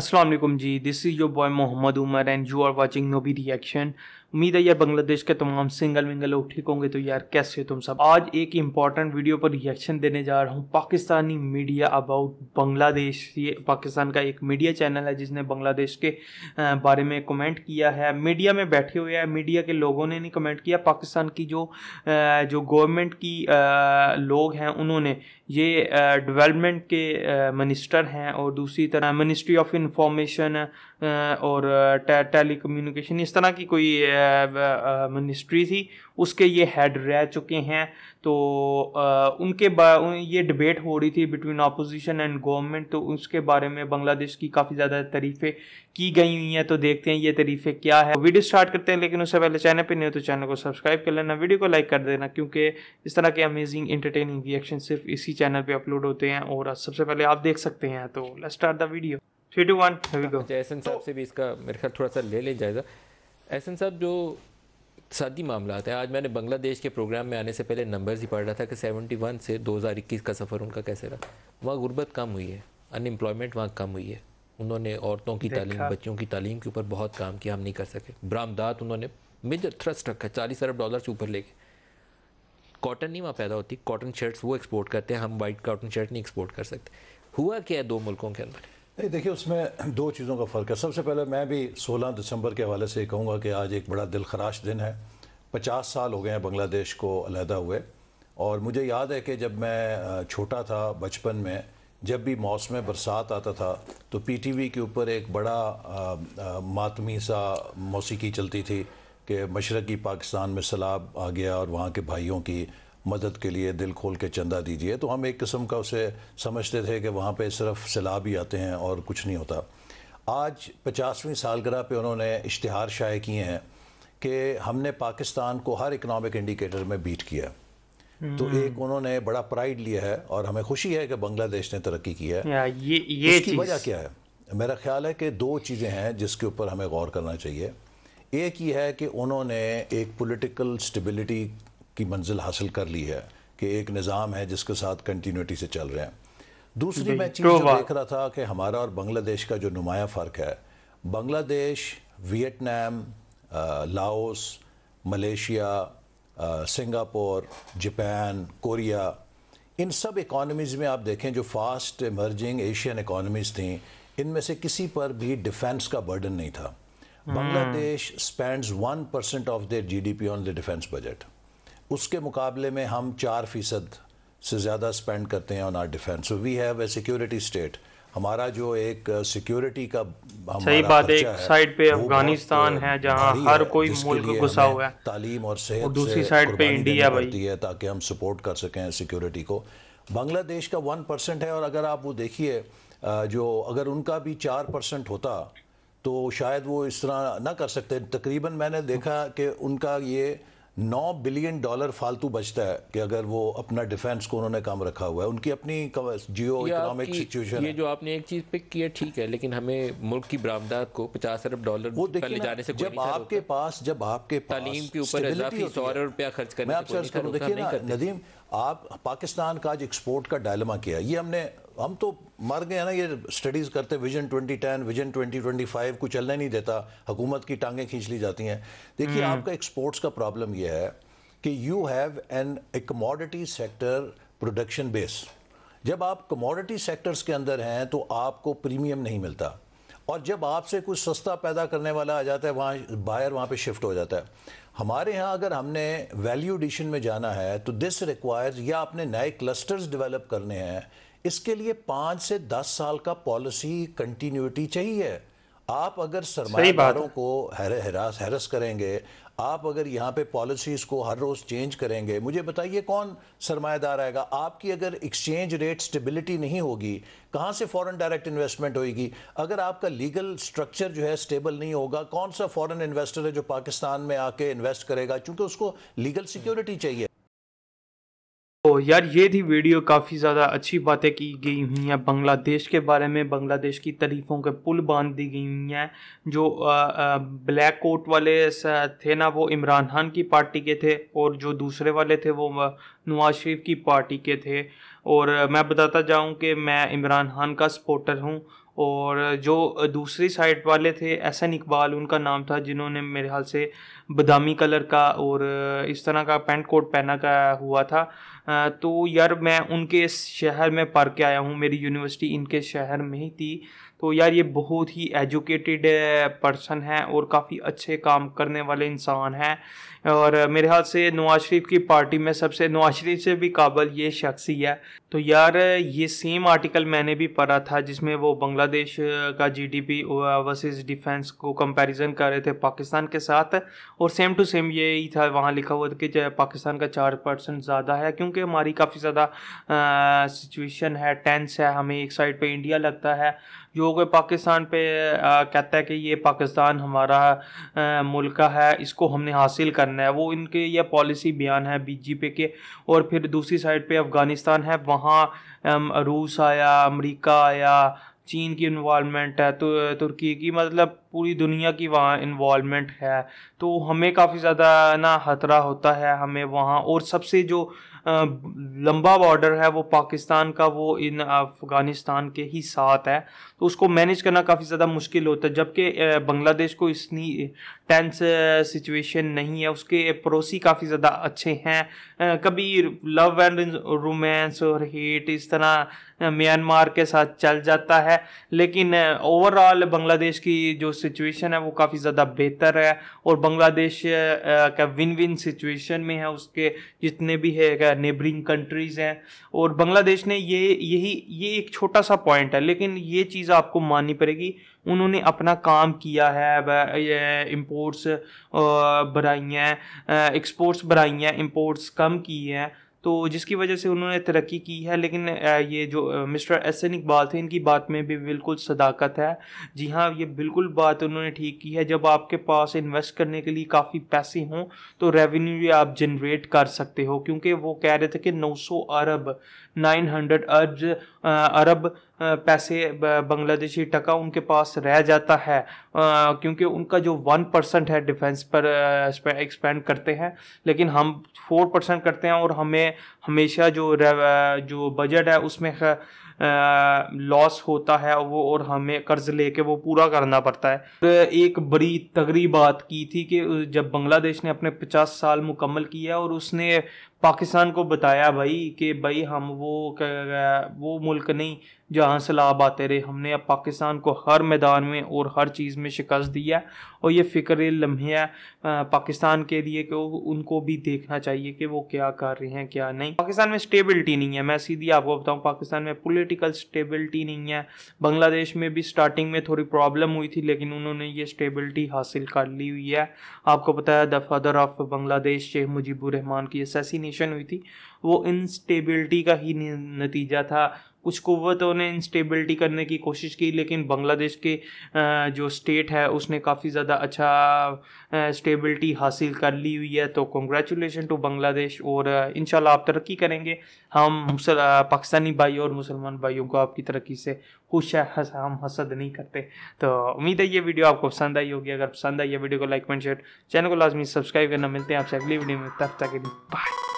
Aslam ji this is your boy Mohammad Umar and you are watching no B reaction उम्मीद है यार बांग्लादेश के तमाम सिंगल विंगल लोग ठीक होंगे तो यार कैसे हो तुम सब आज एक इंपॉर्टेंट वीडियो पर रिएक्शन देने जा रहा हूँ पाकिस्तानी मीडिया अबाउट बांग्लादेश ये पाकिस्तान का एक मीडिया चैनल है जिसने बांग्लादेश के बारे में कमेंट किया है मीडिया में बैठे हुए हैं मीडिया के लोगों ने नहीं कमेंट किया पाकिस्तान की जो जो गवर्नमेंट की लोग हैं उन्होंने ये डेवलपमेंट के मिनिस्टर हैं और दूसरी तरह मिनिस्ट्री ऑफ इंफॉर्मेशन और टेली कम्युनिकेशन इस तरह की कोई मिनिस्ट्री थी उसके ये हेड रह चुके हैं तो उनके ये डिबेट हो रही थी बिटवीन अपोजिशन एंड गवर्नमेंट तो उसके बारे में बांग्लादेश की काफ़ी ज़्यादा तरीफ़ें की गई हुई हैं तो देखते हैं ये तरीफ़े क्या है वीडियो स्टार्ट करते हैं लेकिन उससे पहले चैनल पर नहीं हो तो चैनल को सब्सक्राइब कर लेना वीडियो को लाइक कर देना क्योंकि इस तरह के अमेजिंग इंटरटेनिंग रिएक्शन सिर्फ इसी चैनल पर अपलोड होते हैं और सबसे पहले आप देख सकते हैं तो let start the video three two one जयसन साहब से भी इसका मेरे ख्याल थोड़ा सा ले लें जायज़ा एहसन साहब जो सादी मामला है आज मैंने बांग्लादेश के प्रोग्राम में आने से पहले नंबर्स ही पढ़ रहा था कि 71 से 2021 का सफ़र उनका कैसे रहा वहाँ गुर्बत कम हुई है अनएम्प्लॉयमेंट वहाँ कम हुई है उन्होंने औरतों की तालीम बच्चों की तालीम के ऊपर बहुत काम किया हम नहीं कर सके बरामदात उन्होंने मेजर थ्रस्ट रखा चालीस अरब डॉलर से ऊपर लेके कॉटन नहीं वहाँ पैदा होती कॉटन शर्ट्स वो एक्सपोर्ट करते हैं हम वाइट कॉटन शर्ट नहीं एक्सपोर्ट कर सकते हुआ क्या है दो मुल्कों के अंदर नहीं देखिए उसमें दो चीज़ों का फ़र्क है सबसे पहले मैं भी 16 दिसंबर के हवाले से कहूँगा कि आज एक बड़ा दिल खराश दिन है 50 साल हो गए हैं बांग्लादेश को अलहदा हुए और मुझे याद है कि जब मैं छोटा था बचपन में जब भी मौसम बरसात आता था तो पीटीवी के ऊपर एक बड़ा आ, आ, मातमी सा मौसीकी चलती थी कि मशरक़ी पाकिस्तान में सैलाब आ गया और वहाँ के भाइयों की मदद के लिए दिल खोल के चंदा दीजिए तो हम एक किस्म का उसे समझते थे कि वहाँ पे सिर्फ सैलाब ही आते हैं और कुछ नहीं होता आज पचासवीं सालगराह पे उन्होंने इश्तहार शाये किए हैं कि हमने पाकिस्तान को हर इकनॉमिक इंडिकेटर में बीट किया हम्म। तो एक उन्होंने बड़ा प्राइड लिया है और हमें खुशी है कि बांग्लादेश ने तरक्की की है ये ये इसकी वजह क्या है मेरा ख्याल है कि दो चीज़ें हैं जिसके ऊपर हमें गौर करना चाहिए एक ये है कि उन्होंने एक पॉलिटिकल स्टेबिलिटी की मंजिल हासिल कर ली है कि एक निज़ाम है जिसके साथ कंटिन्यूटी से चल रहे हैं दूसरी मैं चीज़ जो देख रहा था कि हमारा और बांग्लादेश का जो नुमाया फ़र्क है Bangladesh Vietnam Laos Malaysia Singapore Japan Korea इन सब इकॉनमीज़ में आप देखें जो फास्ट इमर्जिंग एशियन इकॉनमीज़ थी इनमें से किसी पर भी डिफेंस का बर्डन नहीं था हम्म। Bangladesh spends one percent of their GDP on the defence budget उसके मुकाबले में हम चार फीसद से ज़्यादा स्पेंड करते हैं on our defence so we have a security state हमारा जो एक सिक्योरिटी uh, का सही बात एक है साइड पे अफगानिस्तान uh, है जहाँ हर कोई मुल्क घुसा हुआ है तालीम और सेहत और दूसरी साइड पे इंडिया भाई है ताकि हम सपोर्ट कर सकें सिक्योरिटी को बांग्लादेश का वन परसेंट है और अगर आप वो देखिए uh, जो अगर उनका भी चार परसेंट होता तो शायद वो इस तरह ना कर सकते तकरीबन मैंने देखा कि उनका ये नौ बिलियन डॉलर फालतू बचता है कि अगर वो अपना डिफेंस को उन्होंने काम रखा हुआ है उनकी अपनी जियो इकोनॉमिक सिचुएशन ये जो आपने एक चीज पिक की है ठीक है लेकिन हमें मुल्क की बरामदात को पचास अरब डॉलर वो ले जाने से जब आपके पास जब आपके तालीम के ऊपर सौ अरब रुपया खर्च करना देखिए नदीम आप पाकिस्तान का आज एक्सपोर्ट का डायलमा किया ये हमने हम तो मर गए ना ये स्टडीज़ करते विजन 2010 विजन 2025 को चलने नहीं देता हुकूमत की टांगें खींच ली जाती हैं देखिए हम्म। आपका एक्सपोर्ट्स का प्रॉब्लम ये है कि you have an commodity sector production base जब आप कमोडिटी सेक्टर्स के अंदर हैं तो आपको प्रीमियम नहीं मिलता और जब आपसे कुछ सस्ता पैदा करने वाला आ जाता है वहाँ बायर वहाँ पे शिफ्ट हो जाता है हमारे यहाँ अगर हमने वैल्यू एडिशन में जाना है तो दिस रिक्वायर्स या आपने नए क्लस्टर्स डेवलप करने हैं इसके लिए पांच से दस साल का पॉलिसी कंटिन्यूटी चाहिए आप अगर सरमादारों को हरास हैरस करेंगे आप अगर यहाँ पे पॉलिसीज़ को हर रोज़ चेंज करेंगे मुझे बताइए कौन सरमादार आएगा आपकी अगर एक्सचेंज रेट स्टेबिलिटी नहीं होगी कहाँ से फॉरेन डायरेक्ट इन्वेस्टमेंट होगी अगर आपका लीगल स्ट्रक्चर जो है स्टेबल नहीं होगा कौन सा फॉरेन इन्वेस्टर है जो पाकिस्तान में आके इन्वेस्ट करेगा क्योंकि उसको लीगल सिक्योरिटी चाहिए तो यार ये थी वीडियो काफ़ी ज़्यादा अच्छी बातें की गई हुई हैं बांग्लादेश के बारे में बांग्लादेश की तरीफ़ों के पुल बांध दी गई हुई हैं जो ब्लैक कोट वाले थे ना वो इमरान खान की पार्टी के थे और जो दूसरे वाले थे वो नवाज शरीफ की पार्टी के थे और मैं बताता जाऊं कि मैं इमरान खान का सपोर्टर हूँ और जो दूसरी साइड वाले थे एन इकबाल उनका नाम था जिन्होंने मेरे ख्याल से बदामी कलर का और इस तरह का पेंट कोट पहना का हुआ था तो यार मैं उनके शहर में पढ़ के आया हूँ मेरी यूनिवर्सिटी इनके शहर में ही थी तो यार ये बहुत ही एजुकेटेड पर्सन है और काफ़ी अच्छे काम करने वाले इंसान हैं और मेरे हाथ से नवाज शरीफ की पार्टी में सबसे नवाज शरीफ से भी काबल ये शख्स ही है तो यार ये सेम आर्टिकल मैंने भी पढ़ा था जिसमें वो बांग्लादेश का जीडीपी वर्सेस डिफेंस को कंपैरिजन कर रहे थे पाकिस्तान के साथ और सेम टू सेम यही था वहाँ लिखा हुआ था कि पाकिस्तान का चार परसेंट ज़्यादा है क्योंकि क्योंकि हमारी काफ़ी ज़्यादा सिचुएशन है टेंस है हमें एक साइड पे इंडिया लगता है जो कि पाकिस्तान पे आ, कहता है कि ये पाकिस्तान हमारा मुल्क है इसको हमने हासिल करना है वो इनके ये पॉलिसी बयान है बीजेपी के और फिर दूसरी साइड पे अफ़गानिस्तान है वहाँ रूस आया अमेरिका आया चीन की इन्वॉलमेंट है तो तुर्की की मतलब पूरी दुनिया की वहाँ इन्वॉलमेंट है तो हमें काफ़ी ज़्यादा ना खतरा होता है हमें वहाँ और सबसे जो लंबा बॉर्डर है वो पाकिस्तान का वो इन अफ़गानिस्तान के ही साथ है तो उसको मैनेज करना काफ़ी ज़्यादा मुश्किल होता है जबकि बांग्लादेश को इतनी टेंस सिचुएशन नहीं है उसके पड़ोसी काफ़ी ज़्यादा अच्छे हैं कभी लव एंड रोमांस और हेट इस तरह म्यांमार के साथ चल जाता है लेकिन ओवरऑल बांग्लादेश की जो सिचुएशन है वो काफ़ी ज़्यादा बेहतर है और बांग्लादेश का विन विन सिचुएशन में है उसके जितने भी है नेबरिंग कंट्रीज़ हैं और बांग्लादेश ने ये यही ये एक छोटा सा पॉइंट है लेकिन ये चीज़ आपको माननी पड़ेगी उन्होंने अपना काम किया है इम्पोर्ट्स बढ़ाई हैं एक्सपोर्ट्स बढ़ाई हैं इम्पोर्ट्स कम की हैं तो जिसकी वजह से उन्होंने तरक्की की है लेकिन ये जो मिस्टर एस एन इकबाल थे इनकी बात में भी बिल्कुल सदाकत है जी हाँ ये बिल्कुल बात उन्होंने ठीक की है जब आपके पास इन्वेस्ट करने के लिए काफ़ी पैसे हों तो रेवेन्यू ये आप जनरेट कर सकते हो क्योंकि वो कह रहे थे कि 900 अरब 900 अरब अरब पैसे बांग्लादेशी टका उनके पास रह जाता है क्योंकि उनका जो वन परसेंट है डिफेंस पर एक्सपेंड करते हैं लेकिन हम फोर परसेंट करते हैं और हमें हमेशा जो जो बजट है उसमें लॉस होता है वो और हमें कर्ज लेके वो पूरा करना पड़ता है तो एक बड़ी तगड़ी बात की थी कि जब बांग्लादेश ने अपने 50 साल मुकम्मल किया और उसने पाकिस्तान को बताया भाई कि भाई हम वो वो मुल्क नहीं जहाँ से लाभ आते रहे हमने अब पाकिस्तान को हर मैदान में और हर चीज़ में शिकस्त दिया और ये फ़िक्र लम्हे पाकिस्तान के लिए कि उनको भी देखना चाहिए कि वो क्या कर रहे हैं क्या नहीं पाकिस्तान में स्टेबिलिटी नहीं है मैं सीधी आपको बताऊँ पाकिस्तान में पुलिस पॉलिटिकल स्टेबिलिटी नहीं है बांग्लादेश में भी स्टार्टिंग में थोड़ी प्रॉब्लम हुई थी लेकिन उन्होंने ये स्टेबिलिटी हासिल कर ली हुई है आपको पता है the father of Bangladesh Sheikh Mujibur Rahman की असेसिनेशन हुई थी वो स्टेबिलिटी का ही नतीजा था कुछ कुतों ने इंस्टेबिलिटी करने की कोशिश की लेकिन बांग्लादेश के जो स्टेट है उसने काफ़ी ज़्यादा अच्छा स्टेबिलिटी हासिल कर ली हुई है तो कंग्रेचुलेशन टू बांग्लादेश और इन आप तरक्की करेंगे हम पाकिस्तानी भाई और मुसलमान भाइयों को आपकी तरक्की से खुश है हम हसद नहीं करते तो उम्मीद है ये वीडियो आपको पसंद आई होगी अगर पसंद आई ये वीडियो को लाइक एंड शेयर चैनल को लाजमी सब्सक्राइब करना मिलते हैं आपसे अगली वीडियो में तब तक के लिए बाय